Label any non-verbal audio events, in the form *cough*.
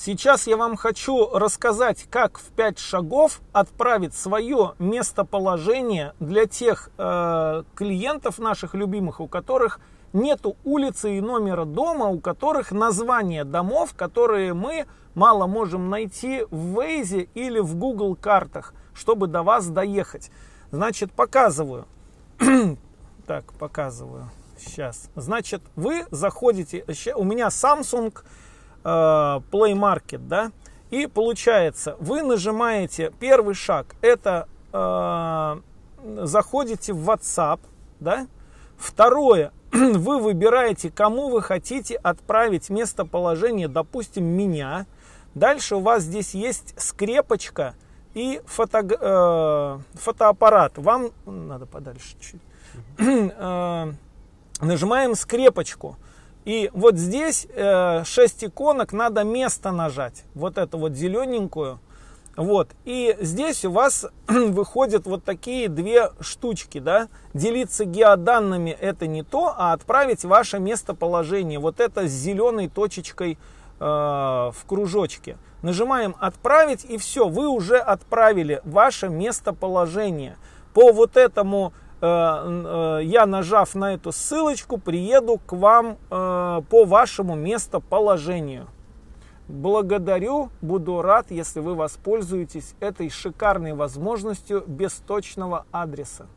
Сейчас я вам хочу рассказать, как в пять шагов отправить свое местоположение для тех э, клиентов наших любимых, у которых нету улицы и номера дома, у которых название домов, которые мы мало можем найти в Waze или в Google картах, чтобы до вас доехать. Значит, показываю. *clears throat* так, показываю. Сейчас. Значит, вы заходите. У меня Samsung Э, play Market, да, и получается, вы нажимаете первый шаг, это э, заходите в WhatsApp, да. Второе, *clears throat* вы выбираете, кому вы хотите отправить местоположение, допустим, меня. Дальше у вас здесь есть скрепочка и фото, э, фотоаппарат. Вам надо подальше чуть-чуть. *clears throat* Э, нажимаем скрепочку. И вот здесь э, 6 иконок надо место нажать. Вот эту вот зелененькую. Вот. И здесь у вас *clears throat* выходят вот такие две штучки. Да? Делиться геоданными это не то, а отправить ваше местоположение. Вот это с зеленой точечкой э, в кружочке. Нажимаем отправить и все, вы уже отправили ваше местоположение. По вот этому Э, э, я, нажав на эту ссылочку, приеду к вам э, по вашему местоположению. Благодарю, буду рад, если вы воспользуетесь этой шикарной возможностью без точного адреса.